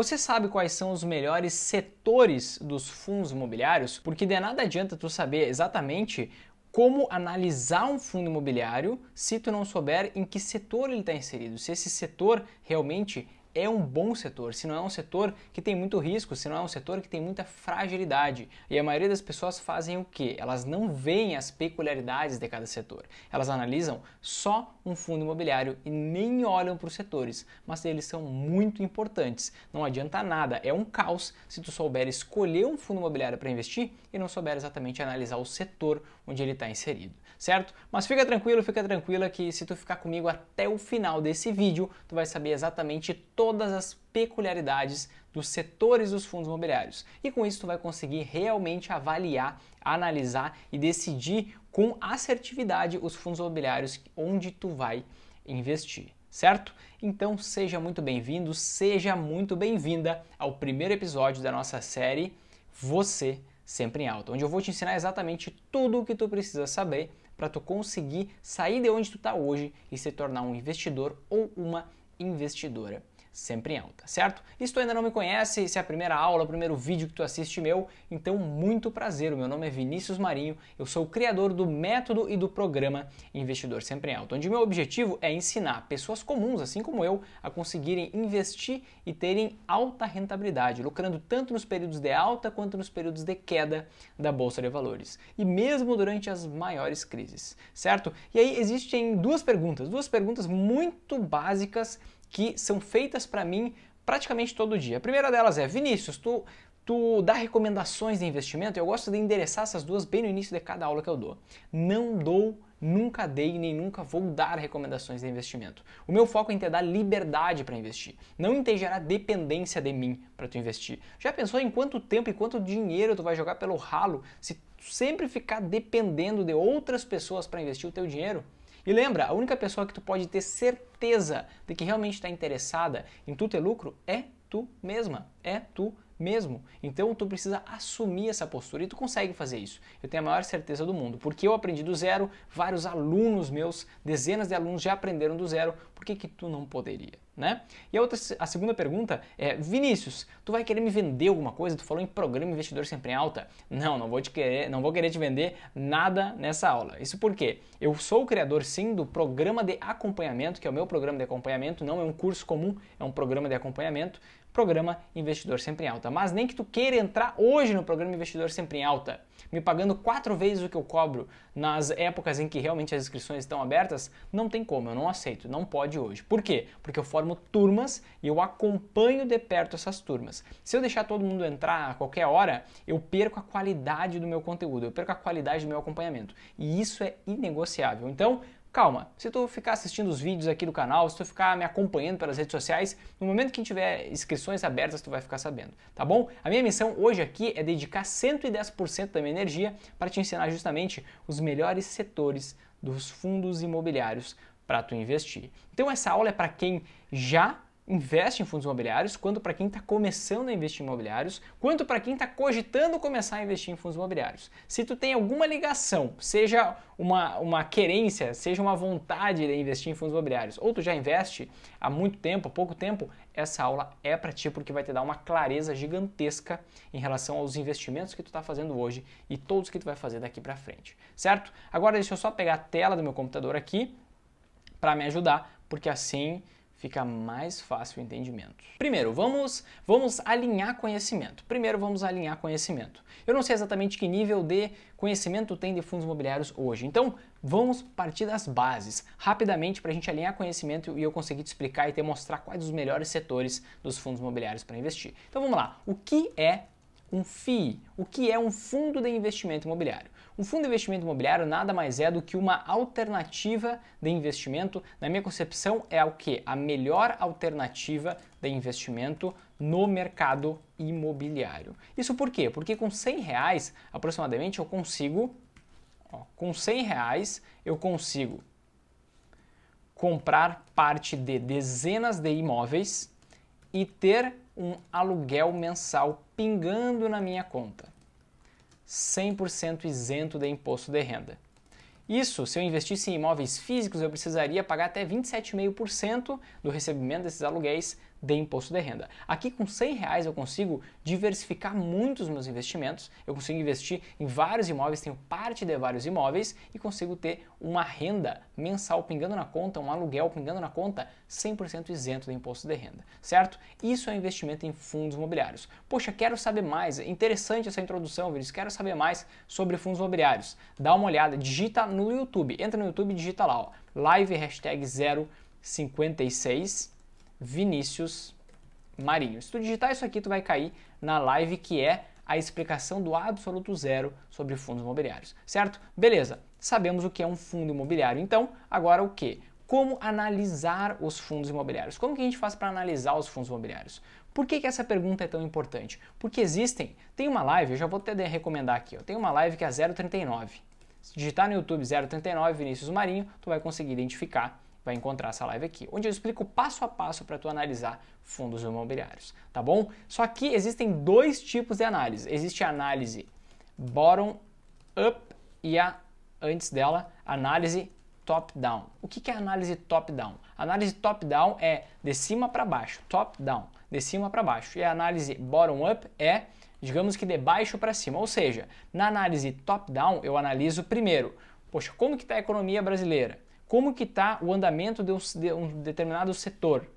Você sabe quais são os melhores setores dos fundos imobiliários? Porque de nada adianta tu saber exatamente como analisar um fundo imobiliário se tu não souber em que setor ele está inserido, se esse setor realmente é um bom setor, se não é um setor que tem muito risco, se não é um setor que tem muita fragilidade. E a maioria das pessoas fazem o que? Elas não veem as peculiaridades de cada setor. Elas analisam só um fundo imobiliário e nem olham para os setores, mas eles são muito importantes. Não adianta nada, é um caos se tu souber escolher um fundo imobiliário para investir e não souber exatamente analisar o setor onde ele está inserido certo? Mas fica tranquilo, fica tranquila que se tu ficar comigo até o final desse vídeo, tu vai saber exatamente todas as peculiaridades dos setores dos fundos imobiliários. E com isso tu vai conseguir realmente avaliar, analisar e decidir com assertividade os fundos imobiliários onde tu vai investir certo? Então seja muito bem-vindo, seja muito bem-vinda ao primeiro episódio da nossa série Você Sempre em Alta, onde eu vou te ensinar exatamente tudo o que tu precisa saber para tu conseguir sair de onde tu está hoje e se tornar um investidor ou uma investidora sempre em alta, certo? E se tu ainda não me conhece, se é a primeira aula, o primeiro vídeo que tu assiste meu, então muito prazer. O meu nome é Vinícius Marinho, eu sou o criador do método e do programa Investidor Sempre em Alta, onde meu objetivo é ensinar pessoas comuns, assim como eu, a conseguirem investir e terem alta rentabilidade, lucrando tanto nos períodos de alta quanto nos períodos de queda da bolsa de valores, e mesmo durante as maiores crises, certo? E aí existem duas perguntas, duas perguntas muito básicas que são feitas para mim praticamente todo dia. A primeira delas é: Vinícius, tu, tu dá recomendações de investimento? Eu gosto de endereçar essas duas bem no início de cada aula que eu dou. Não dou nunca dei nem nunca vou dar recomendações de investimento. O meu foco é em te dar liberdade para investir, não em te gerar dependência de mim para tu investir. Já pensou em quanto tempo e quanto dinheiro tu vai jogar pelo ralo se sempre ficar dependendo de outras pessoas para investir o teu dinheiro? E lembra, a única pessoa que tu pode ter certeza de que realmente está interessada em tu ter lucro é tu mesma, é tu mesma mesmo. Então tu precisa assumir essa postura e tu consegue fazer isso. Eu tenho a maior certeza do mundo, porque eu aprendi do zero, vários alunos meus, dezenas de alunos já aprenderam do zero, por que, que tu não poderia? Né? E a, outra, a segunda pergunta é: Vinícius, tu vai querer me vender alguma coisa? Tu falou em programa investidor sempre em alta? Não, não vou te querer, não vou querer te vender nada nessa aula. Isso porque eu sou o criador sim do programa de acompanhamento, que é o meu programa de acompanhamento, não é um curso comum, é um programa de acompanhamento programa Investidor Sempre em Alta. Mas nem que tu queira entrar hoje no programa Investidor Sempre em Alta, me pagando quatro vezes o que eu cobro nas épocas em que realmente as inscrições estão abertas, não tem como, eu não aceito, não pode hoje. Por quê? Porque eu formo turmas e eu acompanho de perto essas turmas. Se eu deixar todo mundo entrar a qualquer hora, eu perco a qualidade do meu conteúdo, eu perco a qualidade do meu acompanhamento. E isso é inegociável. Então, Calma, se tu ficar assistindo os vídeos aqui do canal, se tu ficar me acompanhando pelas redes sociais, no momento que tiver inscrições abertas, tu vai ficar sabendo, tá bom? A minha missão hoje aqui é dedicar 110% da minha energia para te ensinar justamente os melhores setores dos fundos imobiliários para tu investir. Então essa aula é para quem já investe em fundos imobiliários, quanto para quem está começando a investir em imobiliários, quanto para quem está cogitando começar a investir em fundos imobiliários. Se tu tem alguma ligação, seja uma, uma querência, seja uma vontade de investir em fundos imobiliários, ou tu já investe há muito tempo, há pouco tempo, essa aula é para ti porque vai te dar uma clareza gigantesca em relação aos investimentos que tu está fazendo hoje e todos que tu vai fazer daqui para frente, certo? Agora deixa eu só pegar a tela do meu computador aqui para me ajudar, porque assim fica mais fácil o entendimento. Primeiro, vamos, vamos alinhar conhecimento. Primeiro, vamos alinhar conhecimento. Eu não sei exatamente que nível de conhecimento tem de fundos imobiliários hoje, então vamos partir das bases rapidamente para a gente alinhar conhecimento e eu conseguir te explicar e te mostrar quais os melhores setores dos fundos imobiliários para investir. Então vamos lá. O que é um FII? O que é um fundo de investimento imobiliário? Um fundo de investimento imobiliário nada mais é do que uma alternativa de investimento. Na minha concepção, é o que? A melhor alternativa de investimento no mercado imobiliário. Isso por quê? Porque com 100 reais aproximadamente eu consigo, ó, com 100 reais eu consigo comprar parte de dezenas de imóveis e ter um aluguel mensal pingando na minha conta. 100% isento de imposto de renda. Isso, se eu investisse em imóveis físicos, eu precisaria pagar até 27,5% do recebimento desses aluguéis de imposto de renda. Aqui com 100 reais eu consigo diversificar muito os meus investimentos, eu consigo investir em vários imóveis, tenho parte de vários imóveis e consigo ter uma renda mensal pingando na conta, um aluguel pingando na conta, 100% isento de imposto de renda, certo? Isso é investimento em fundos imobiliários. Poxa, quero saber mais, é interessante essa introdução, Vinícius, quero saber mais sobre fundos imobiliários. Dá uma olhada, digita no YouTube, entra no YouTube e digita lá, ó, live hashtag 056 Vinícius Marinho. Se tu digitar isso aqui, tu vai cair na live que é a explicação do absoluto zero sobre fundos imobiliários, certo? Beleza, sabemos o que é um fundo imobiliário, então agora o que? Como analisar os fundos imobiliários? Como que a gente faz para analisar os fundos imobiliários? Por que, que essa pergunta é tão importante? Porque existem, tem uma live, eu já vou até recomendar aqui, ó, tem uma live que é 039. Se digitar no YouTube 039 Vinícius Marinho, tu vai conseguir identificar vai encontrar essa live aqui, onde eu explico passo a passo para tu analisar fundos imobiliários, tá bom? Só que existem dois tipos de análise. Existe a análise bottom up e a antes dela, análise top down. O que é análise top down? Análise top down é de cima para baixo, top down, de cima para baixo. E a análise bottom up é digamos que de baixo para cima, ou seja, na análise top down eu analiso primeiro, poxa, como que está a economia brasileira? como que está o andamento de um, de um determinado setor.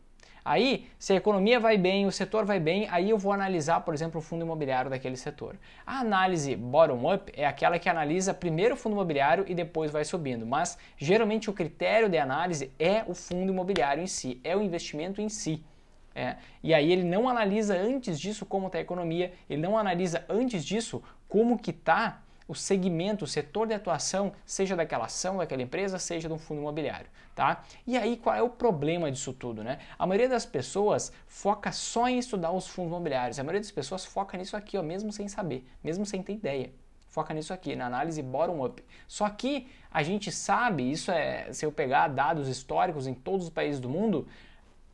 Aí, se a economia vai bem, o setor vai bem, aí eu vou analisar, por exemplo, o fundo imobiliário daquele setor. A análise bottom-up é aquela que analisa primeiro o fundo imobiliário e depois vai subindo, mas geralmente o critério de análise é o fundo imobiliário em si, é o investimento em si. É. E aí ele não analisa antes disso como está a economia, ele não analisa antes disso como que está o segmento, o setor de atuação, seja daquela ação, daquela empresa, seja de um fundo imobiliário, tá? E aí qual é o problema disso tudo, né? A maioria das pessoas foca só em estudar os fundos imobiliários. A maioria das pessoas foca nisso aqui, ó, mesmo sem saber, mesmo sem ter ideia. Foca nisso aqui, na análise bottom-up. Só que a gente sabe, isso é, se eu pegar dados históricos em todos os países do mundo,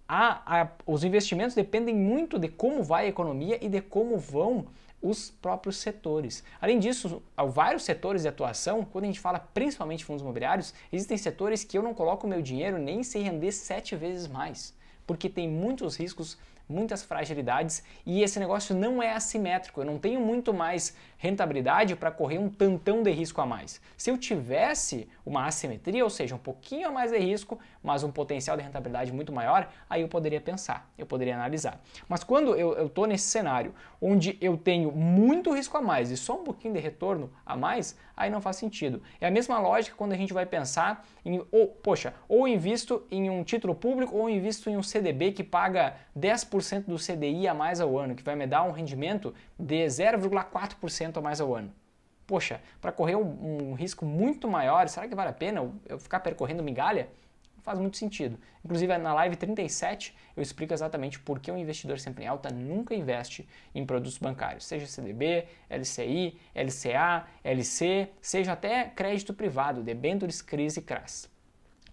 a, a, os investimentos dependem muito de como vai a economia e de como vão os próprios setores. Além disso, há vários setores de atuação, quando a gente fala principalmente fundos imobiliários, existem setores que eu não coloco meu dinheiro nem sem render sete vezes mais, porque tem muitos riscos, muitas fragilidades e esse negócio não é assimétrico. Eu não tenho muito mais rentabilidade para correr um tantão de risco a mais. Se eu tivesse uma assimetria, ou seja, um pouquinho mais de risco, mas um potencial de rentabilidade muito maior, aí eu poderia pensar, eu poderia analisar. Mas quando eu estou nesse cenário onde eu tenho muito risco a mais e só um pouquinho de retorno a mais, aí não faz sentido. É a mesma lógica quando a gente vai pensar em, ou, poxa, ou invisto em um título público ou invisto em um CDB que paga 10% do CDI a mais ao ano, que vai me dar um rendimento de 0,4% a mais ao ano poxa, para correr um, um, risco muito maior, será que vale a pena eu, eu ficar percorrendo migalha? Não faz muito sentido. Inclusive, na live 37, eu explico exatamente por que um investidor sempre em alta nunca investe em produtos bancários, seja CDB, LCI, LCA, LC, seja até crédito privado, debêntures, crise e CRAS.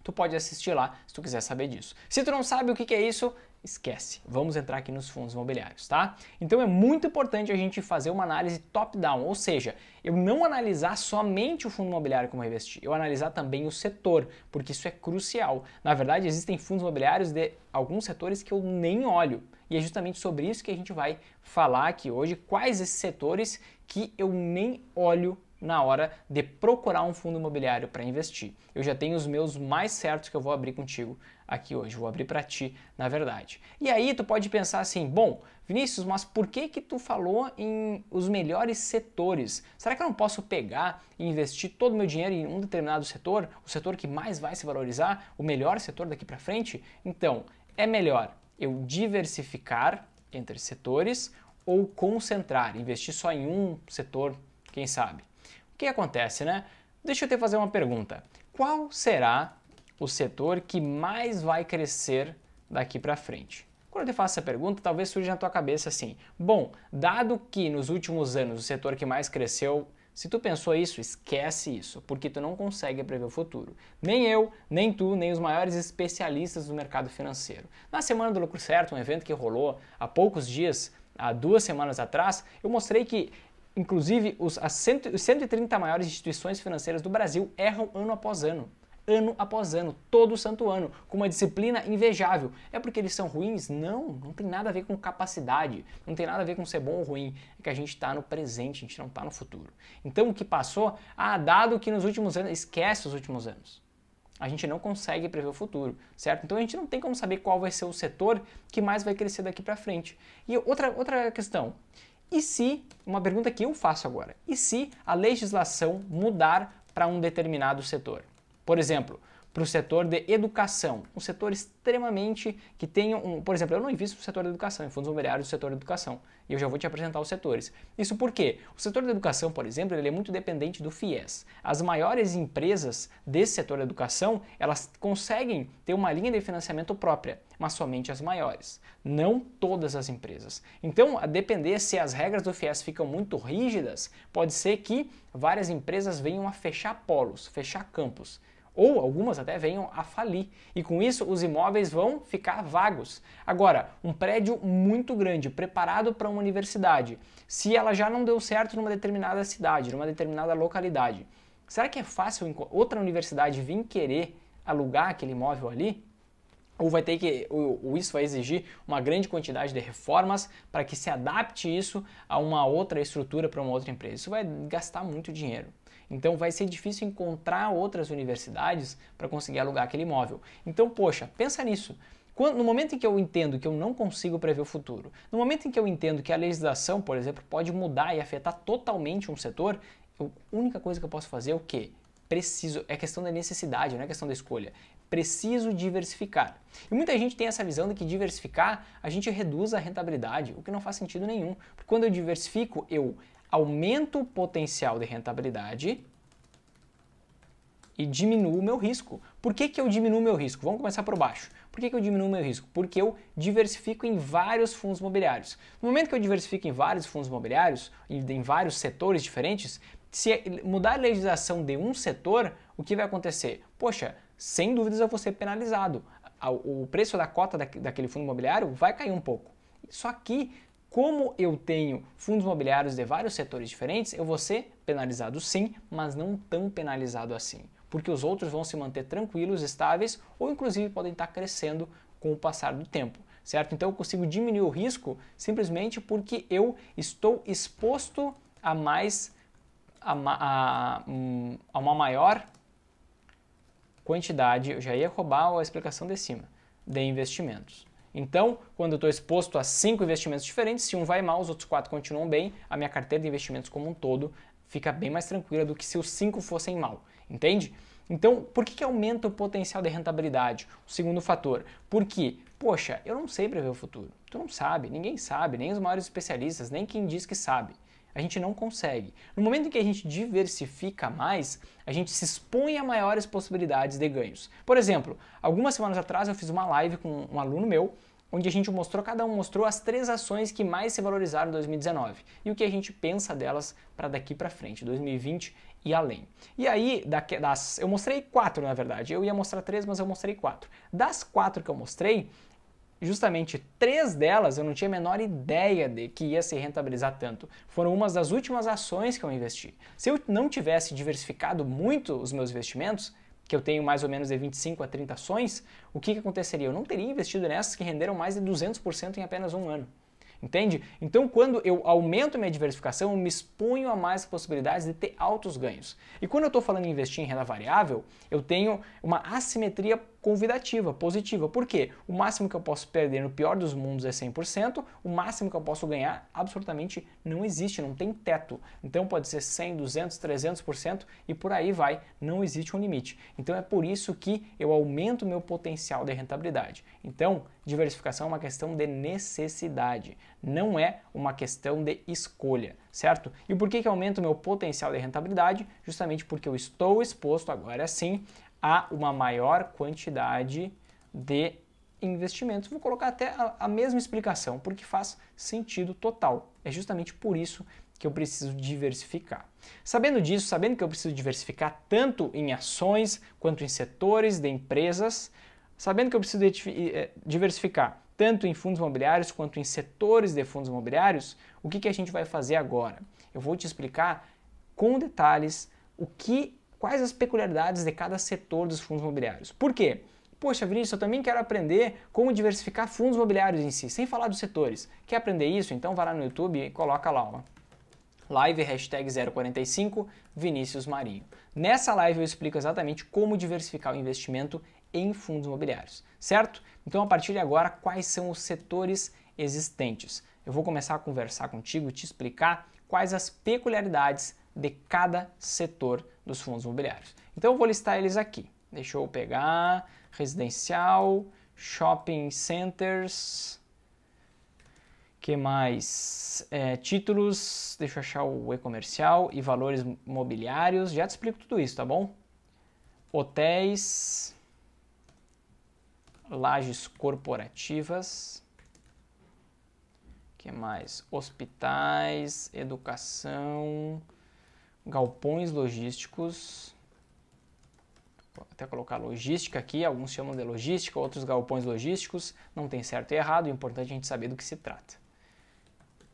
Tu pode assistir lá se tu quiser saber disso. Se tu não sabe o que é isso, esquece. Vamos entrar aqui nos fundos imobiliários, tá? Então é muito importante a gente fazer uma análise top-down, ou seja, eu não analisar somente o fundo imobiliário como revestir, eu analisar também o setor, porque isso é crucial. Na verdade, existem fundos imobiliários de alguns setores que eu nem olho. E é justamente sobre isso que a gente vai falar aqui hoje, quais esses setores que eu nem olho na hora de procurar um fundo imobiliário para investir. Eu já tenho os meus mais certos que eu vou abrir contigo aqui hoje, vou abrir para ti, na verdade. E aí tu pode pensar assim, bom, Vinícius, mas por que que tu falou em os melhores setores? Será que eu não posso pegar e investir todo o meu dinheiro em um determinado setor, o setor que mais vai se valorizar, o melhor setor daqui para frente? Então, é melhor eu diversificar entre setores ou concentrar, investir só em um setor, quem sabe? O que acontece, né? Deixa eu te fazer uma pergunta. Qual será o setor que mais vai crescer daqui para frente? Quando eu te faço essa pergunta, talvez surja na tua cabeça assim: bom, dado que nos últimos anos o setor que mais cresceu se tu pensou isso, esquece isso, porque tu não consegue prever o futuro. Nem eu, nem tu, nem os maiores especialistas do mercado financeiro. Na semana do lucro certo, um evento que rolou há poucos dias, há duas semanas atrás, eu mostrei que Inclusive, os, as, cento, os 130 maiores instituições financeiras do Brasil erram ano após ano. Ano após ano, todo santo ano, com uma disciplina invejável. É porque eles são ruins? Não, não tem nada a ver com capacidade, não tem nada a ver com ser bom ou ruim. É que a gente está no presente, a gente não está no futuro. Então, o que passou? Ah, dado que nos últimos anos, esquece os últimos anos. A gente não consegue prever o futuro, certo? Então a gente não tem como saber qual vai ser o setor que mais vai crescer daqui para frente. E outra, outra questão, e se, uma pergunta que eu faço agora, e se a legislação mudar para um determinado setor? Por exemplo, para o setor de educação, um setor extremamente que tem um, por exemplo, eu não invisto no setor da educação, em fundos imobiliários do setor da educação, e eu já vou te apresentar os setores. Isso por quê? O setor da educação, por exemplo, ele é muito dependente do FIES. As maiores empresas desse setor da educação, elas conseguem ter uma linha de financiamento própria, mas somente as maiores, não todas as empresas. Então, a depender se as regras do FIES ficam muito rígidas, pode ser que várias empresas venham a fechar polos, fechar campos ou algumas até venham a falir. E com isso, os imóveis vão ficar vagos. Agora, um prédio muito grande, preparado para uma universidade, se ela já não deu certo numa determinada cidade, numa determinada localidade, será que é fácil outra universidade vir querer alugar aquele imóvel ali? Ou vai ter que, ou isso vai exigir uma grande quantidade de reformas para que se adapte isso a uma outra estrutura para uma outra empresa. Isso vai gastar muito dinheiro. Então vai ser difícil encontrar outras universidades para conseguir alugar aquele imóvel. Então, poxa, pensa nisso. Quando, no momento em que eu entendo que eu não consigo prever o futuro, no momento em que eu entendo que a legislação, por exemplo, pode mudar e afetar totalmente um setor, a única coisa que eu posso fazer é o quê? Preciso, é questão da necessidade, não é questão da escolha. Preciso diversificar. E muita gente tem essa visão de que diversificar a gente reduz a rentabilidade, o que não faz sentido nenhum. Porque quando eu diversifico, eu aumento o potencial de rentabilidade e diminuo o meu risco. Por que, que eu diminuo meu risco? Vamos começar por baixo. Por que, que eu diminuo meu risco? Porque eu diversifico em vários fundos imobiliários. No momento que eu diversifico em vários fundos imobiliários, em vários setores diferentes, se mudar a legislação de um setor, o que vai acontecer? Poxa, sem dúvidas eu vou ser penalizado. O preço da cota daquele fundo imobiliário vai cair um pouco. Só que como eu tenho fundos imobiliários de vários setores diferentes, eu vou ser penalizado sim, mas não tão penalizado assim, porque os outros vão se manter tranquilos, estáveis ou inclusive podem estar crescendo com o passar do tempo, certo? Então eu consigo diminuir o risco simplesmente porque eu estou exposto a mais a, a, hum, a uma maior quantidade, eu já ia roubar a explicação de cima, de investimentos. Então, quando eu estou exposto a cinco investimentos diferentes, se um vai mal, os outros quatro continuam bem, a minha carteira de investimentos como um todo fica bem mais tranquila do que se os cinco fossem mal, entende? Então, por que, que aumenta o potencial de rentabilidade? O segundo fator, porque, poxa, eu não sei prever o futuro. Tu não sabe, ninguém sabe, nem os maiores especialistas, nem quem diz que sabe a gente não consegue. No momento em que a gente diversifica mais, a gente se expõe a maiores possibilidades de ganhos. Por exemplo, algumas semanas atrás eu fiz uma live com um aluno meu onde a gente mostrou, cada um mostrou as três ações que mais se valorizaram em 2019 e o que a gente pensa delas para daqui para frente, 2020 e além. E aí, das, eu mostrei quatro na verdade, eu ia mostrar três, mas eu mostrei quatro. Das quatro que eu mostrei, justamente três delas eu não tinha a menor ideia de que ia se rentabilizar tanto. Foram umas das últimas ações que eu investi. Se eu não tivesse diversificado muito os meus investimentos, que eu tenho mais ou menos de 25 a 30 ações, o que, que aconteceria? Eu não teria investido nessas que renderam mais de 200% em apenas um ano. Entende? Então, quando eu aumento minha diversificação, eu me exponho a mais possibilidades de ter altos ganhos. E quando eu estou falando em investir em renda variável, eu tenho uma assimetria convidativa, positiva. Por quê? O máximo que eu posso perder no pior dos mundos é 100%, o máximo que eu posso ganhar absolutamente não existe, não tem teto. Então pode ser 100, 200, 300% e por aí vai, não existe um limite. Então é por isso que eu aumento meu potencial de rentabilidade. Então, diversificação é uma questão de necessidade, não é uma questão de escolha, certo? E por que que aumento meu potencial de rentabilidade? Justamente porque eu estou exposto agora sim há uma maior quantidade de investimentos. Vou colocar até a, a mesma explicação, porque faz sentido total. É justamente por isso que eu preciso diversificar. Sabendo disso, sabendo que eu preciso diversificar tanto em ações quanto em setores de empresas, sabendo que eu preciso eh, eh, diversificar tanto em fundos imobiliários quanto em setores de fundos imobiliários, o que, que a gente vai fazer agora? Eu vou te explicar com detalhes o que quais as peculiaridades de cada setor dos fundos imobiliários. Por quê? Poxa, Vinícius, eu também quero aprender como diversificar fundos imobiliários em si, sem falar dos setores. Quer aprender isso? Então vai lá no YouTube e coloca lá, ó. Live hashtag 045 Vinícius Marinho. Nessa live eu explico exatamente como diversificar o investimento em fundos imobiliários, certo? Então a partir de agora, quais são os setores existentes? Eu vou começar a conversar contigo e te explicar quais as peculiaridades de cada setor dos fundos imobiliários. Então eu vou listar eles aqui. Deixa eu pegar residencial, shopping centers, que mais? É, títulos, deixa eu achar o e-comercial e valores mobiliários. Já te explico tudo isso, tá bom? Hotéis, lajes corporativas, que mais? Hospitais, educação, galpões logísticos. Vou até colocar logística aqui, alguns chamam de logística, outros galpões logísticos. Não tem certo e errado, é importante a gente saber do que se trata.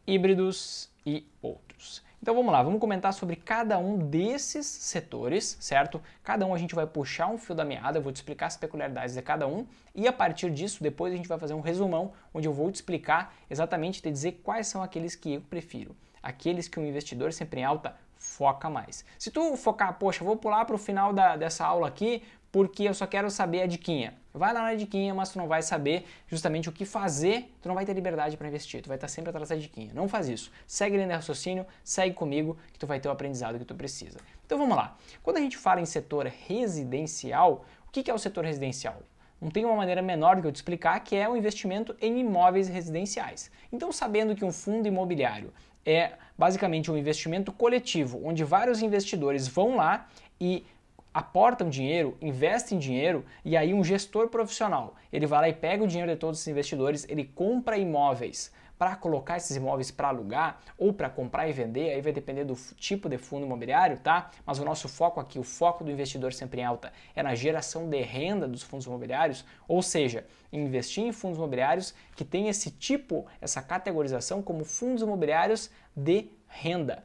Híbridos e outros. Então vamos lá, vamos comentar sobre cada um desses setores, certo? Cada um a gente vai puxar um fio da meada, eu vou te explicar as peculiaridades de cada um e a partir disso depois a gente vai fazer um resumão onde eu vou te explicar exatamente te dizer quais são aqueles que eu prefiro, aqueles que o um investidor sempre em alta foca mais. Se tu focar, poxa, vou pular para o final da, dessa aula aqui porque eu só quero saber a diquinha. Vai lá na diquinha, mas tu não vai saber justamente o que fazer, tu não vai ter liberdade para investir, tu vai estar sempre atrás da diquinha. Não faz isso. Segue lendo raciocínio, segue comigo que tu vai ter o aprendizado que tu precisa. Então vamos lá. Quando a gente fala em setor residencial, o que é o setor residencial? Não tem uma maneira menor do que eu te explicar que é o investimento em imóveis residenciais. Então, sabendo que um fundo imobiliário é basicamente um investimento coletivo, onde vários investidores vão lá e aportam dinheiro, investem dinheiro e aí um gestor profissional, ele vai lá e pega o dinheiro de todos os investidores, ele compra imóveis para colocar esses imóveis para alugar ou para comprar e vender, aí vai depender do tipo de fundo imobiliário, tá? Mas o nosso foco aqui, o foco do investidor sempre em alta, é na geração de renda dos fundos imobiliários, ou seja, investir em fundos imobiliários que tem esse tipo, essa categorização como fundos imobiliários de renda.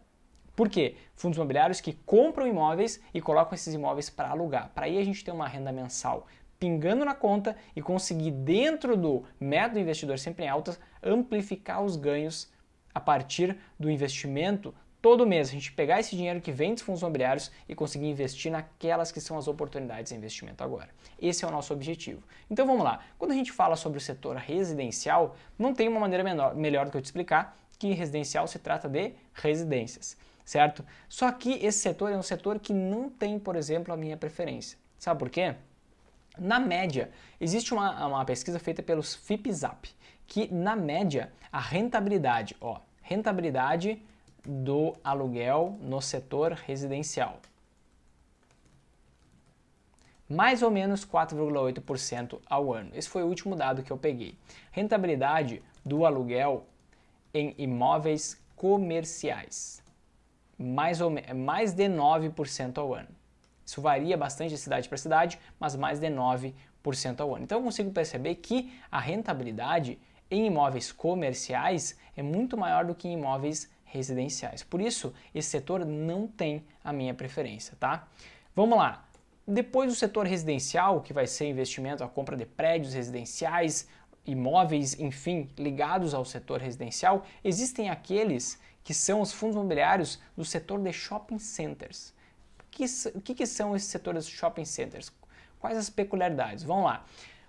Por quê? Fundos imobiliários que compram imóveis e colocam esses imóveis para alugar. Para aí a gente ter uma renda mensal pingando na conta e conseguir, dentro do método investidor sempre em altas, amplificar os ganhos a partir do investimento todo mês. A gente pegar esse dinheiro que vem dos fundos imobiliários e conseguir investir naquelas que são as oportunidades de investimento agora. Esse é o nosso objetivo. Então vamos lá. Quando a gente fala sobre o setor residencial, não tem uma maneira menor, melhor do que eu te explicar que residencial se trata de residências, certo? Só que esse setor é um setor que não tem, por exemplo, a minha preferência. Sabe por quê? Na média, existe uma, uma pesquisa feita pelos FIPZAP, que na média a rentabilidade, ó, rentabilidade do aluguel no setor residencial. Mais ou menos 4,8% ao ano. Esse foi o último dado que eu peguei. Rentabilidade do aluguel em imóveis comerciais. Mais, ou mais de 9% ao ano. Isso varia bastante de cidade para cidade, mas mais de 9% ao ano. Então eu consigo perceber que a rentabilidade em imóveis comerciais é muito maior do que em imóveis residenciais. Por isso, esse setor não tem a minha preferência, tá? Vamos lá. Depois do setor residencial, que vai ser investimento, a compra de prédios residenciais, imóveis, enfim, ligados ao setor residencial, existem aqueles que são os fundos imobiliários do setor de shopping centers que, o que, que são esses setores shopping centers? Quais as peculiaridades? Vamos lá.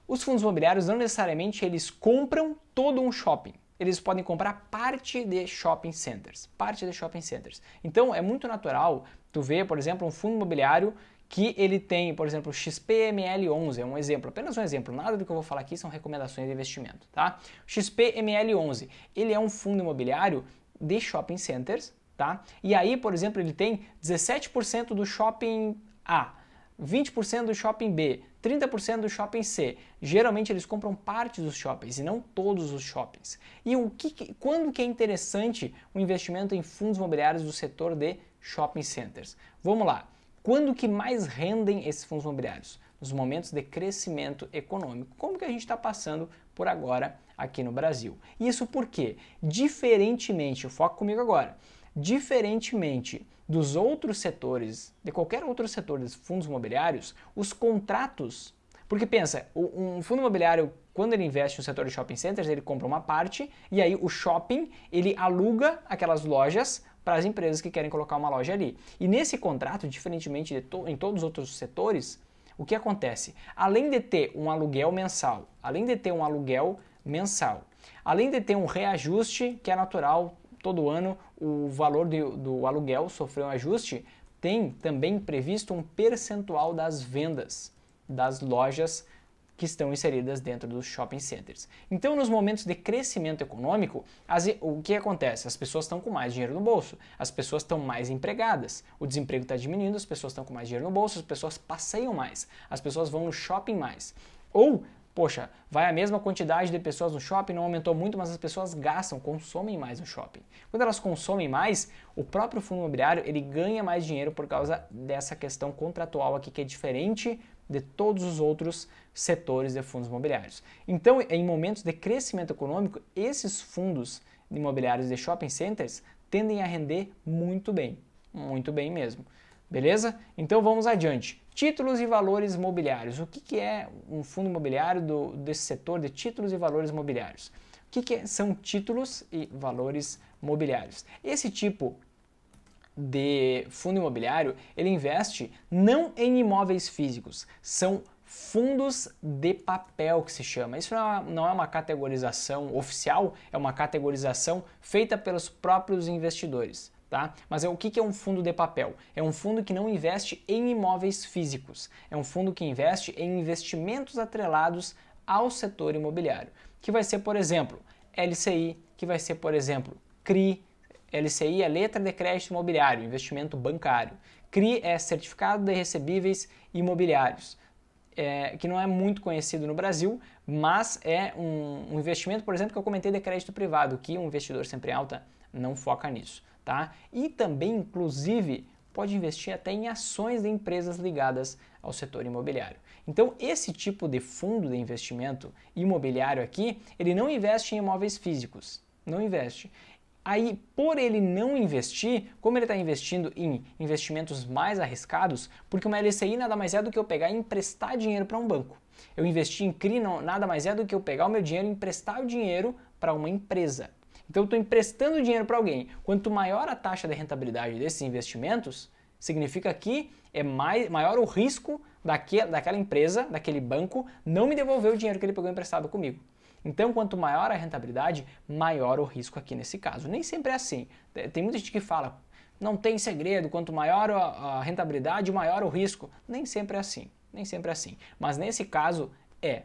Os fundos imobiliários não necessariamente eles compram todo um shopping. Eles podem comprar parte de shopping centers, parte de shopping centers. Então é muito natural tu ver, por exemplo, um fundo imobiliário que ele tem, por exemplo, XPML11, é um exemplo, apenas um exemplo, nada do que eu vou falar aqui são recomendações de investimento, tá? XPML11, ele é um fundo imobiliário de shopping centers, tá? E aí, por exemplo, ele tem 17% do shopping A, 20% do shopping B, 30% do shopping C. Geralmente eles compram parte dos shoppings e não todos os shoppings. E o que, quando que é interessante o investimento em fundos imobiliários do setor de shopping centers? Vamos lá. Quando que mais rendem esses fundos imobiliários? Nos momentos de crescimento econômico, como que a gente está passando por agora aqui no Brasil. Isso porque, diferentemente, foca foco comigo agora, diferentemente dos outros setores, de qualquer outro setor dos fundos imobiliários, os contratos. Porque pensa, um fundo imobiliário, quando ele investe no setor de shopping centers, ele compra uma parte e aí o shopping ele aluga aquelas lojas para as empresas que querem colocar uma loja ali. E nesse contrato, diferentemente de to em todos os outros setores, o que acontece? Além de ter um aluguel mensal, além de ter um aluguel mensal, além de ter um reajuste que é natural todo ano o valor do, do aluguel sofreu um ajuste, tem também previsto um percentual das vendas das lojas que estão inseridas dentro dos shopping centers. Então, nos momentos de crescimento econômico, as, o que acontece? As pessoas estão com mais dinheiro no bolso, as pessoas estão mais empregadas, o desemprego está diminuindo, as pessoas estão com mais dinheiro no bolso, as pessoas passeiam mais, as pessoas vão no shopping mais. Ou Poxa, vai a mesma quantidade de pessoas no shopping, não aumentou muito, mas as pessoas gastam, consomem mais no shopping. Quando elas consomem mais, o próprio fundo imobiliário ele ganha mais dinheiro por causa dessa questão contratual aqui que é diferente de todos os outros setores de fundos imobiliários. Então, em momentos de crescimento econômico, esses fundos imobiliários de shopping centers tendem a render muito bem, muito bem mesmo. Beleza? Então vamos adiante. Títulos e valores imobiliários. O que, que é um fundo imobiliário do, desse setor de títulos e valores imobiliários? O que, que é, são títulos e valores mobiliários? Esse tipo de fundo imobiliário ele investe não em imóveis físicos, são fundos de papel que se chama. Isso não é, não é uma categorização oficial, é uma categorização feita pelos próprios investidores. Tá? Mas é, o que, é um fundo de papel? É um fundo que não investe em imóveis físicos, é um fundo que investe em investimentos atrelados ao setor imobiliário, que vai ser, por exemplo, LCI, que vai ser, por exemplo, CRI, LCI é letra de crédito imobiliário, investimento bancário. CRI é certificado de recebíveis imobiliários. É, que não é muito conhecido no Brasil, mas é um, um, investimento, por exemplo, que eu comentei de crédito privado, que um investidor sempre alta não foca nisso, tá? E também, inclusive, pode investir até em ações de empresas ligadas ao setor imobiliário. Então, esse tipo de fundo de investimento imobiliário aqui, ele não investe em imóveis físicos, não investe. Aí, por ele não investir, como ele está investindo em investimentos mais arriscados, porque uma LCI nada mais é do que eu pegar e emprestar dinheiro para um banco. Eu investir em CRI nada mais é do que eu pegar o meu dinheiro e emprestar o dinheiro para uma empresa. Então eu estou emprestando dinheiro para alguém. Quanto maior a taxa de rentabilidade desses investimentos, significa que é mais, maior o risco daque, daquela empresa, daquele banco, não me devolver o dinheiro que ele pegou emprestado comigo. Então, quanto maior a rentabilidade, maior o risco aqui nesse caso. Nem sempre é assim. Tem muita gente que fala, não tem segredo, quanto maior a rentabilidade, maior o risco. Nem sempre é assim. Nem sempre é assim. Mas nesse caso, é.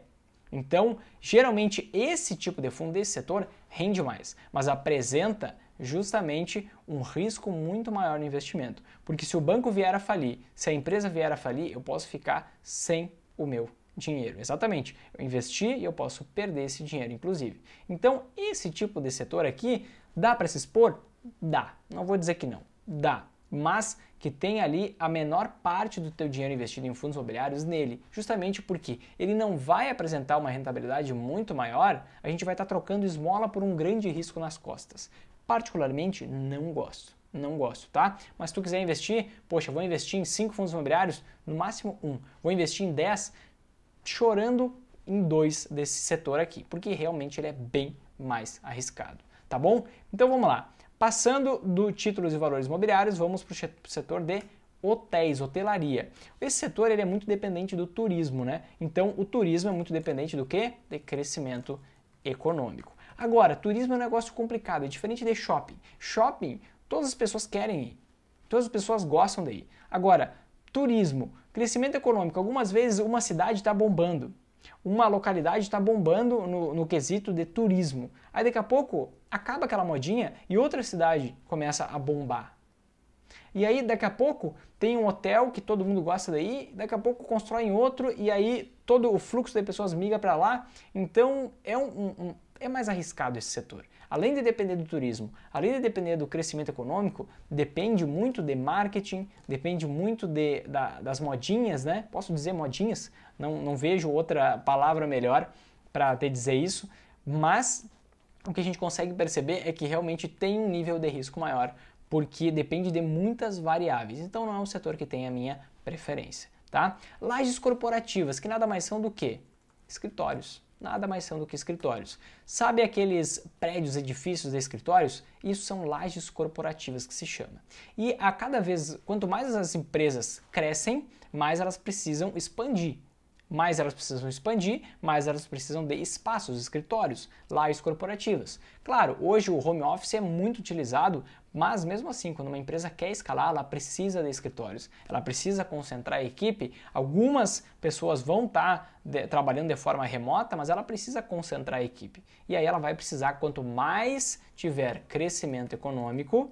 Então, geralmente esse tipo de fundo desse setor rende mais, mas apresenta justamente um risco muito maior no investimento, porque se o banco vier a falir, se a empresa vier a falir, eu posso ficar sem o meu dinheiro. Exatamente. Eu investi e eu posso perder esse dinheiro, inclusive. Então, esse tipo de setor aqui dá para se expor? Dá. Não vou dizer que não. Dá mas que tem ali a menor parte do teu dinheiro investido em fundos imobiliários nele, justamente porque ele não vai apresentar uma rentabilidade muito maior, a gente vai estar tá trocando esmola por um grande risco nas costas. Particularmente, não gosto. Não gosto, tá? Mas se tu quiser investir, poxa, vou investir em 5 fundos imobiliários, no máximo um. Vou investir em 10, chorando em dois desse setor aqui, porque realmente ele é bem mais arriscado, tá bom? Então vamos lá. Passando do títulos e valores imobiliários, vamos para o setor de hotéis, hotelaria. Esse setor ele é muito dependente do turismo, né? Então o turismo é muito dependente do que? De crescimento econômico. Agora, turismo é um negócio complicado, é diferente de shopping. Shopping, todas as pessoas querem ir, todas as pessoas gostam de ir. Agora, turismo, crescimento econômico, algumas vezes uma cidade está bombando uma localidade está bombando no, no, quesito de turismo. Aí daqui a pouco acaba aquela modinha e outra cidade começa a bombar. E aí daqui a pouco tem um hotel que todo mundo gosta daí, daqui a pouco constroem outro e aí todo o fluxo de pessoas migra para lá. Então é um, um, é mais arriscado esse setor. Além de depender do turismo, além de depender do crescimento econômico, depende muito de marketing, depende muito de, da, das modinhas, né? Posso dizer modinhas? Não, não vejo outra palavra melhor para te dizer isso, mas o que a gente consegue perceber é que realmente tem um nível de risco maior, porque depende de muitas variáveis. Então não é um setor que tem a minha preferência, tá? Lajes corporativas, que nada mais são do que escritórios, nada mais são do que escritórios. Sabe aqueles prédios, edifícios de escritórios? Isso são lajes corporativas que se chama. E a cada vez, quanto mais as empresas crescem, mais elas precisam expandir. Mais elas precisam expandir, mais elas precisam de espaços, escritórios, lajes corporativas. Claro, hoje o home office é muito utilizado mas mesmo assim, quando uma empresa quer escalar, ela precisa de escritórios, ela precisa concentrar a equipe. Algumas pessoas vão tá estar trabalhando de forma remota, mas ela precisa concentrar a equipe. E aí ela vai precisar, quanto mais tiver crescimento econômico,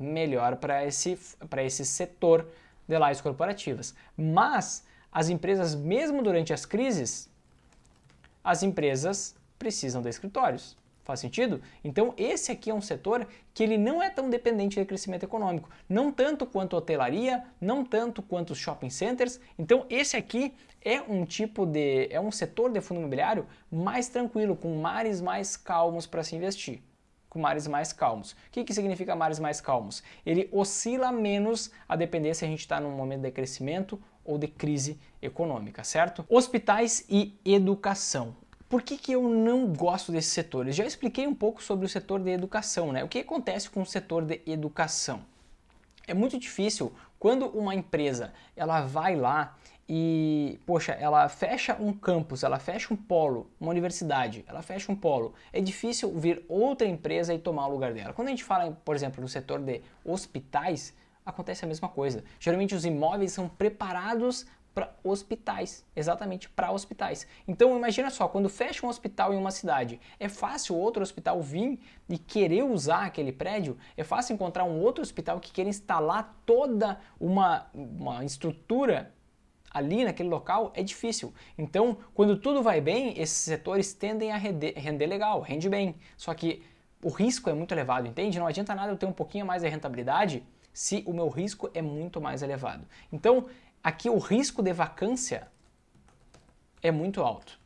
melhor para esse, esse setor de lives corporativas. Mas as empresas, mesmo durante as crises, as empresas precisam de escritórios. Faz sentido? Então esse aqui é um setor que ele não é tão dependente de crescimento econômico, não tanto quanto hotelaria, não tanto quanto os shopping centers. Então esse aqui é um tipo de é um setor de fundo imobiliário mais tranquilo, com mares mais calmos para se investir. Com mares mais calmos. O que, que significa mares mais calmos? Ele oscila menos a depender se a gente está num momento de crescimento ou de crise econômica, certo? Hospitais e educação. Por que, que eu não gosto desse setor? já expliquei um pouco sobre o setor de educação, né? O que acontece com o setor de educação? É muito difícil quando uma empresa ela vai lá e, poxa, ela fecha um campus, ela fecha um polo, uma universidade, ela fecha um polo. É difícil vir outra empresa e tomar o lugar dela. Quando a gente fala, por exemplo, no setor de hospitais, acontece a mesma coisa. Geralmente os imóveis são preparados para hospitais, exatamente para hospitais. Então imagina só, quando fecha um hospital em uma cidade, é fácil outro hospital vir e querer usar aquele prédio? É fácil encontrar um outro hospital que queira instalar toda uma, uma estrutura ali naquele local? É difícil. Então, quando tudo vai bem, esses setores tendem a render, render legal, rende bem. Só que o risco é muito elevado, entende? Não adianta nada eu ter um pouquinho mais de rentabilidade se o meu risco é muito mais elevado. Então, aqui o risco de vacância é muito alto.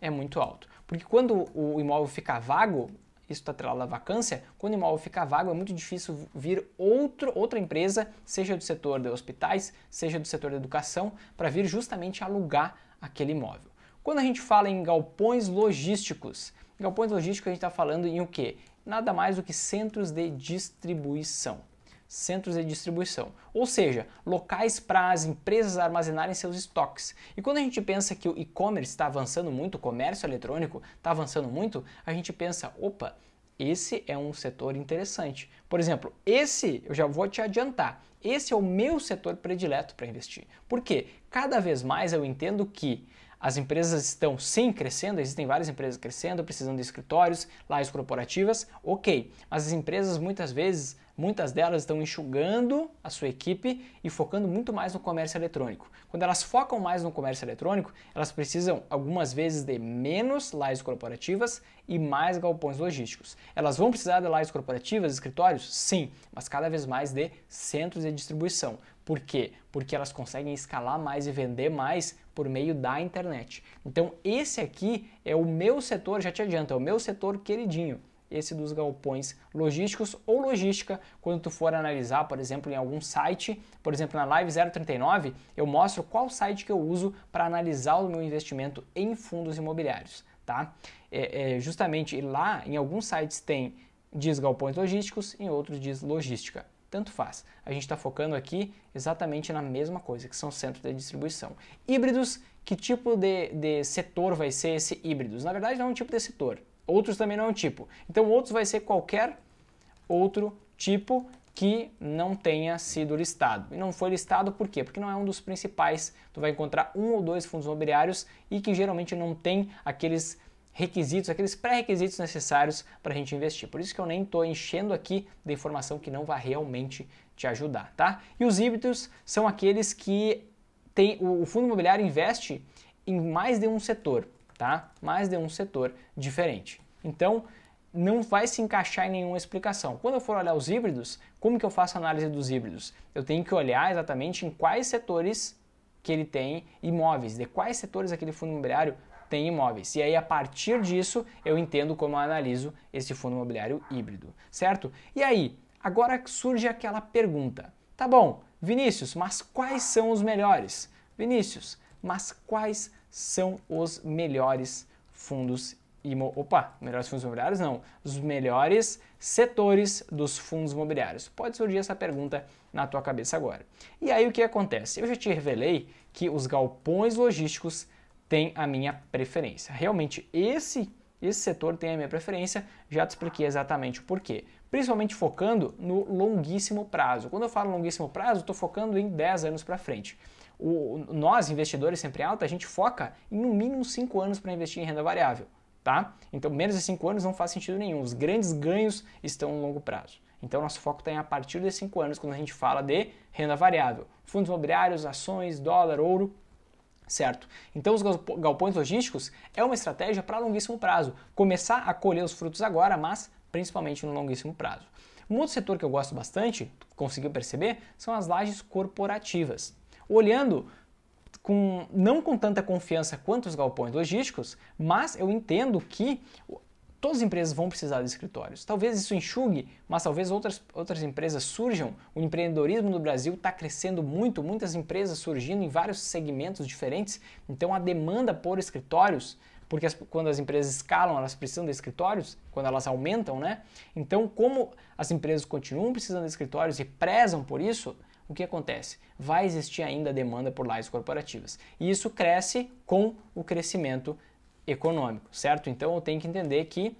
É muito alto. Porque quando o imóvel fica vago, isso está atrelado à vacância, quando o imóvel fica vago é muito difícil vir outro, outra empresa, seja do setor de hospitais, seja do setor da educação, para vir justamente alugar aquele imóvel. Quando a gente fala em galpões logísticos, galpões logísticos a gente está falando em o quê? Nada mais do que centros de distribuição centros de distribuição, ou seja, locais para as empresas armazenarem seus estoques. E quando a gente pensa que o e-commerce está avançando muito, o comércio eletrônico está avançando muito, a gente pensa, opa, esse é um setor interessante. Por exemplo, esse, eu já vou te adiantar, esse é o meu setor predileto para investir. Por quê? Cada vez mais eu entendo que as empresas estão sim crescendo, existem várias empresas crescendo, precisando de escritórios, lajes corporativas, ok. Mas as empresas muitas vezes Muitas delas estão enxugando a sua equipe e focando muito mais no comércio eletrônico. Quando elas focam mais no comércio eletrônico, elas precisam algumas vezes de menos lajes corporativas e mais galpões logísticos. Elas vão precisar de lajes corporativas, escritórios? Sim, mas cada vez mais de centros de distribuição. Por quê? Porque elas conseguem escalar mais e vender mais por meio da internet. Então, esse aqui é o meu setor, já te adianta, é o meu setor queridinho esse dos galpões logísticos ou logística, quando tu for analisar, por exemplo, em algum site, por exemplo, na Live 039, eu mostro qual site que eu uso para analisar o meu investimento em fundos imobiliários, tá? É, é, justamente lá, em alguns sites tem diz galpões logísticos, em outros diz logística. Tanto faz. A gente está focando aqui exatamente na mesma coisa, que são centros de distribuição. Híbridos, que tipo de, de setor vai ser esse híbridos? Na verdade, não é um tipo de setor Outros também não é um tipo. Então, outros vai ser qualquer outro tipo que não tenha sido listado. E não foi listado por quê? Porque não é um dos principais. Tu vai encontrar um ou dois fundos imobiliários e que geralmente não tem aqueles requisitos, aqueles pré-requisitos necessários para a gente investir. Por isso que eu nem estou enchendo aqui de informação que não vai realmente te ajudar, tá? E os híbridos são aqueles que tem, o fundo imobiliário investe em mais de um setor tá? Mas de um setor diferente. Então, não vai se encaixar em nenhuma explicação. Quando eu for olhar os híbridos, como que eu faço análise dos híbridos? Eu tenho que olhar exatamente em quais setores que ele tem imóveis, de quais setores aquele fundo imobiliário tem imóveis. E aí, a partir disso, eu entendo como eu analiso esse fundo imobiliário híbrido, certo? E aí, agora surge aquela pergunta. Tá bom, Vinícius, mas quais são os melhores? Vinícius, mas quais são os melhores fundos imobiliários. opa, melhores fundos imobiliários não, os melhores setores dos fundos imobiliários. Pode surgir essa pergunta na tua cabeça agora. E aí o que acontece? Eu já te revelei que os galpões logísticos têm a minha preferência. Realmente esse esse setor tem a minha preferência, já te expliquei exatamente o porquê. Principalmente focando no longuíssimo prazo. Quando eu falo longuíssimo prazo, estou focando em 10 anos para frente o, nós, investidores sempre alta, a gente foca em no mínimo 5 anos para investir em renda variável. Tá? Então, menos de 5 anos não faz sentido nenhum. Os grandes ganhos estão no longo prazo. Então, nosso foco está em a partir de 5 anos, quando a gente fala de renda variável. Fundos imobiliários, ações, dólar, ouro, certo? Então, os galpões logísticos é uma estratégia para longuíssimo prazo. Começar a colher os frutos agora, mas principalmente no longuíssimo prazo. Um outro setor que eu gosto bastante, conseguiu perceber, são as lajes corporativas olhando com, não com tanta confiança quanto os galpões logísticos, mas eu entendo que todas as empresas vão precisar de escritórios. Talvez isso enxugue, mas talvez outras, outras empresas surjam. O empreendedorismo no Brasil está crescendo muito, muitas empresas surgindo em vários segmentos diferentes. Então a demanda por escritórios, porque as, quando as empresas escalam, elas precisam de escritórios, quando elas aumentam, né? Então, como as empresas continuam precisando de escritórios e prezam por isso, o que acontece? Vai existir ainda demanda por lajes corporativas. E isso cresce com o crescimento econômico, certo? Então eu tenho que entender que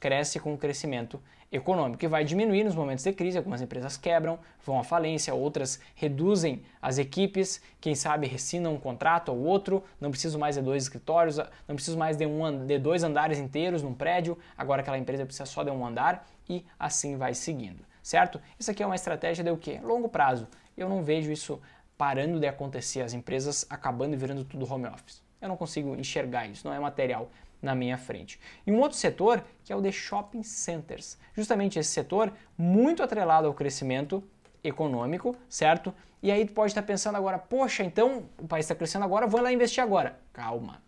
cresce com o crescimento econômico, que vai diminuir nos momentos de crise, algumas empresas quebram, vão à falência, outras reduzem as equipes, quem sabe rescinam um contrato ou outro, não preciso mais de dois escritórios, não preciso mais de, um, de dois andares inteiros num prédio, agora aquela empresa precisa só de um andar e assim vai seguindo, certo? Isso aqui é uma estratégia de o quê? Longo prazo eu não vejo isso parando de acontecer, as empresas acabando e virando tudo home office. Eu não consigo enxergar isso, não é material na minha frente. E um outro setor que é o de shopping centers. Justamente esse setor muito atrelado ao crescimento econômico, certo? E aí tu pode estar pensando agora, poxa, então o país está crescendo agora, vou lá investir agora. Calma.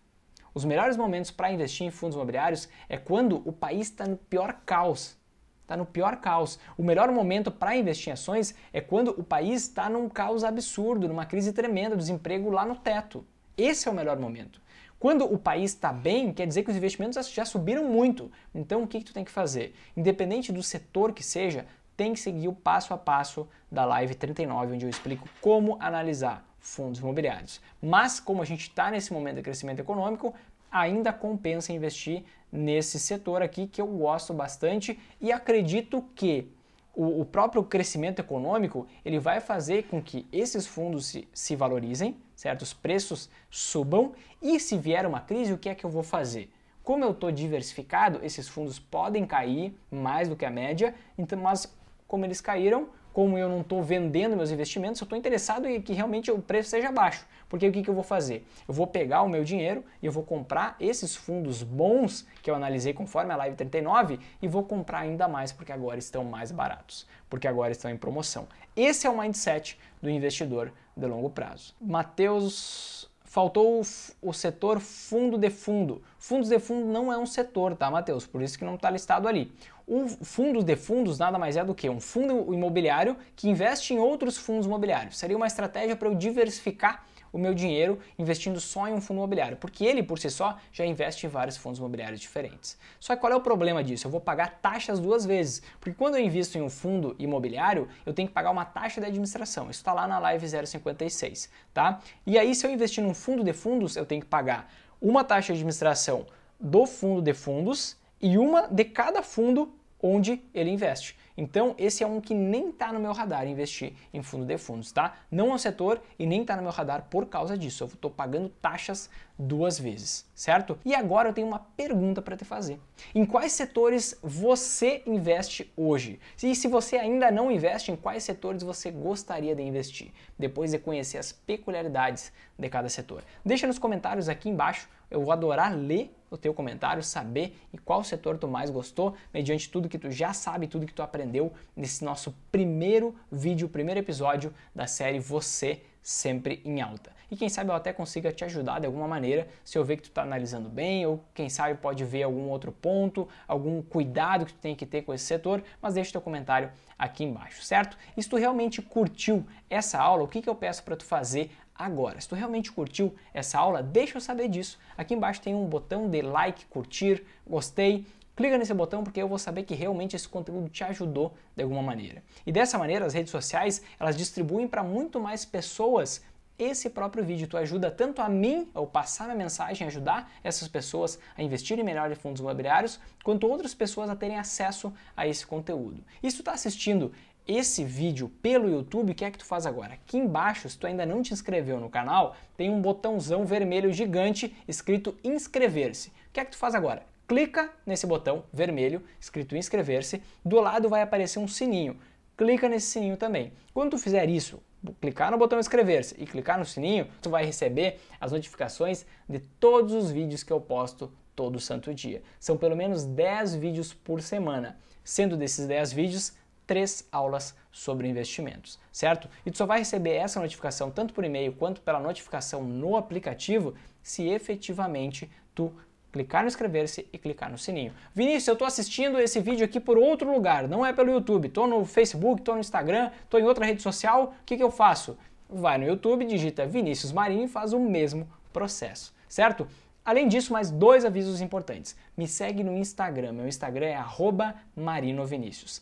Os melhores momentos para investir em fundos imobiliários é quando o país está no pior caos Está no pior caos. O melhor momento para investir em ações é quando o país está num caos absurdo, numa crise tremenda, desemprego lá no teto. Esse é o melhor momento. Quando o país está bem, quer dizer que os investimentos já subiram muito. Então o que, que tu tem que fazer? Independente do setor que seja, tem que seguir o passo a passo da live 39, onde eu explico como analisar fundos imobiliários. Mas como a gente está nesse momento de crescimento econômico, ainda compensa investir nesse setor aqui que eu gosto bastante e acredito que o, o próprio crescimento econômico ele vai fazer com que esses fundos se, se valorizem, certo? Os preços subam e se vier uma crise, o que é que eu vou fazer? Como eu estou diversificado, esses fundos podem cair mais do que a média, então, mas como eles caíram, como eu não estou vendendo meus investimentos, eu estou interessado em que realmente o preço seja baixo. Porque o que, que eu vou fazer? Eu vou pegar o meu dinheiro e eu vou comprar esses fundos bons que eu analisei conforme a Live 39 e vou comprar ainda mais porque agora estão mais baratos, porque agora estão em promoção. Esse é o mindset do investidor de longo prazo. Matheus faltou o, o, setor fundo de fundo. Fundos de fundo não é um setor, tá, Matheus? Por isso que não está listado ali. O fundos de fundos nada mais é do que um fundo imobiliário que investe em outros fundos imobiliários. Seria uma estratégia para eu diversificar o meu dinheiro investindo só em um fundo imobiliário, porque ele por si só já investe em vários fundos imobiliários diferentes. Só que qual é o problema disso? Eu vou pagar taxas duas vezes, porque quando eu invisto em um fundo imobiliário, eu tenho que pagar uma taxa de administração. Isso está lá na live 056, tá? E aí se eu investir num fundo de fundos, eu tenho que pagar uma taxa de administração do fundo de fundos e uma de cada fundo onde ele investe. Então, esse é um que nem está no meu radar investir em fundo de fundos, tá? Não é um setor e nem está no meu radar por causa disso. Eu estou pagando taxas duas vezes, certo? E agora eu tenho uma pergunta para te fazer. Em quais setores você investe hoje? E se você ainda não investe, em quais setores você gostaria de investir? Depois de conhecer as peculiaridades de cada setor. Deixa nos comentários aqui embaixo, eu vou adorar ler o teu comentário, saber em qual setor tu mais gostou, mediante tudo que tu já sabe, tudo que tu aprendeu nesse nosso primeiro vídeo, primeiro episódio da série Você sempre em alta. E quem sabe eu até consiga te ajudar de alguma maneira, se eu ver que tu está analisando bem, ou quem sabe pode ver algum outro ponto, algum cuidado que tu tem que ter com esse setor, mas deixa teu comentário aqui embaixo, certo? E se tu realmente curtiu essa aula, o que, que eu peço para tu fazer agora. Se tu realmente curtiu essa aula, deixa eu saber disso. Aqui embaixo tem um botão de like, curtir, gostei. Clica nesse botão porque eu vou saber que realmente esse conteúdo te ajudou de alguma maneira. E dessa maneira, as redes sociais, elas distribuem para muito mais pessoas esse próprio vídeo. Tu ajuda tanto a mim, ao passar a mensagem, ajudar essas pessoas a investirem melhor em fundos imobiliários, quanto outras pessoas a terem acesso a esse conteúdo. E se tu está assistindo esse vídeo pelo YouTube, o que é que tu faz agora? Aqui embaixo, se tu ainda não te inscreveu no canal, tem um botãozão vermelho gigante escrito inscrever-se. O que é que tu faz agora? Clica nesse botão vermelho escrito inscrever-se, do lado vai aparecer um sininho. Clica nesse sininho também. Quando tu fizer isso, clicar no botão inscrever-se e clicar no sininho, tu vai receber as notificações de todos os vídeos que eu posto todo santo dia. São pelo menos 10 vídeos por semana. Sendo desses 10 vídeos, três aulas sobre investimentos, certo? E tu só vai receber essa notificação tanto por e-mail quanto pela notificação no aplicativo se efetivamente tu clicar no inscrever-se e clicar no sininho. Vinícius, eu estou assistindo esse vídeo aqui por outro lugar, não é pelo YouTube. Estou no Facebook, estou no Instagram, estou em outra rede social. O que, que eu faço? Vai no YouTube, digita Vinícius Marinho e faz o mesmo processo, certo? Além disso, mais dois avisos importantes. Me segue no Instagram. Meu Instagram é arroba marinovinicius.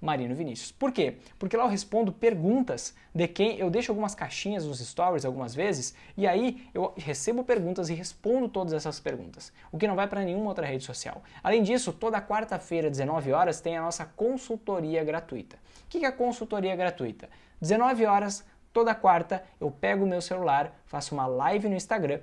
marinovinicius. Por quê? Porque lá eu respondo perguntas de quem... Eu deixo algumas caixinhas nos stories algumas vezes e aí eu recebo perguntas e respondo todas essas perguntas. O que não vai para nenhuma outra rede social. Além disso, toda quarta-feira, 19 horas, tem a nossa consultoria gratuita. O que é a consultoria gratuita? 19 horas... Toda quarta eu pego o meu celular, faço uma live no Instagram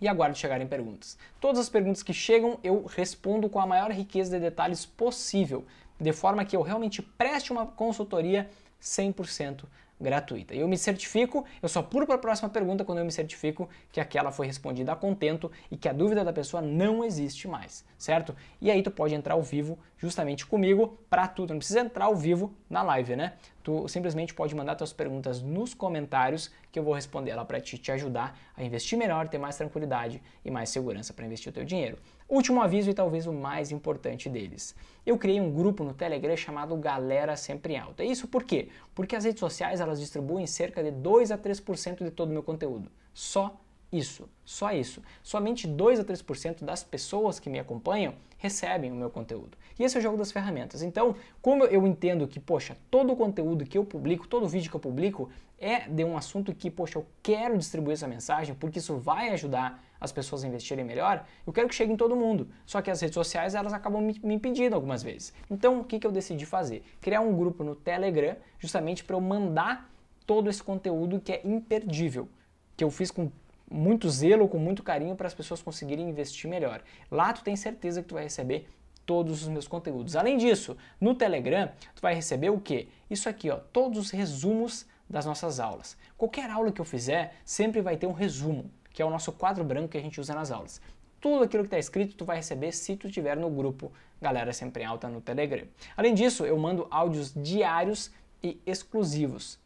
e aguardo chegarem perguntas. Todas as perguntas que chegam eu respondo com a maior riqueza de detalhes possível, de forma que eu realmente preste uma consultoria 100% gratuita. Eu me certifico, eu só pulo para a próxima pergunta quando eu me certifico que aquela foi respondida a contento e que a dúvida da pessoa não existe mais, certo? E aí tu pode entrar ao vivo justamente comigo para tudo. Não precisa entrar ao vivo na live, né? Tu simplesmente pode mandar tuas perguntas nos comentários que eu vou responder ela para te, te ajudar a investir melhor, ter mais tranquilidade e mais segurança para investir o teu dinheiro. Último aviso e talvez o mais importante deles. Eu criei um grupo no Telegram chamado Galera Sempre Alta. Isso por quê? Porque as redes sociais elas distribuem cerca de 2 a 3% de todo o meu conteúdo. Só isso, só isso. Somente 2 a 3% das pessoas que me acompanham recebem o meu conteúdo. E esse é o jogo das ferramentas. Então, como eu entendo que, poxa, todo o conteúdo que eu publico, todo o vídeo que eu publico é de um assunto que, poxa, eu quero distribuir essa mensagem porque isso vai ajudar as pessoas a investirem melhor, eu quero que chegue em todo mundo. Só que as redes sociais, elas acabam me, me impedindo algumas vezes. Então, o que, que eu decidi fazer? Criar um grupo no Telegram justamente para eu mandar todo esse conteúdo que é imperdível que eu fiz com muito zelo, com muito carinho para as pessoas conseguirem investir melhor. Lá tu tem certeza que tu vai receber todos os meus conteúdos. Além disso, no Telegram, tu vai receber o quê? Isso aqui, ó, todos os resumos das nossas aulas. Qualquer aula que eu fizer, sempre vai ter um resumo, que é o nosso quadro branco que a gente usa nas aulas. Tudo aquilo que está escrito tu vai receber se tu tiver no grupo Galera Sempre em Alta no Telegram. Além disso, eu mando áudios diários e exclusivos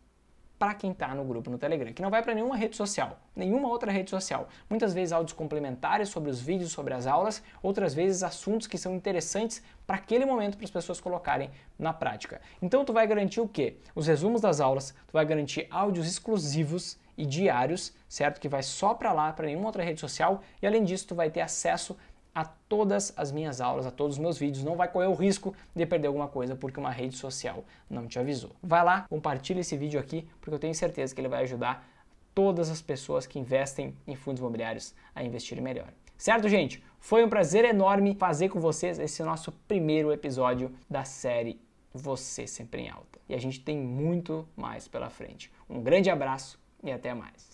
para quem está no grupo no Telegram, que não vai para nenhuma rede social, nenhuma outra rede social. Muitas vezes áudios complementares sobre os vídeos, sobre as aulas, outras vezes assuntos que são interessantes para aquele momento para as pessoas colocarem na prática. Então tu vai garantir o quê? Os resumos das aulas, tu vai garantir áudios exclusivos e diários, certo? Que vai só para lá, para nenhuma outra rede social, e além disso tu vai ter acesso a todas as minhas aulas, a todos os meus vídeos, não vai correr o risco de perder alguma coisa porque uma rede social não te avisou. Vai lá, compartilha esse vídeo aqui, porque eu tenho certeza que ele vai ajudar todas as pessoas que investem em fundos imobiliários a investirem melhor. Certo, gente? Foi um prazer enorme fazer com vocês esse nosso primeiro episódio da série Você Sempre em Alta. E a gente tem muito mais pela frente. Um grande abraço e até mais.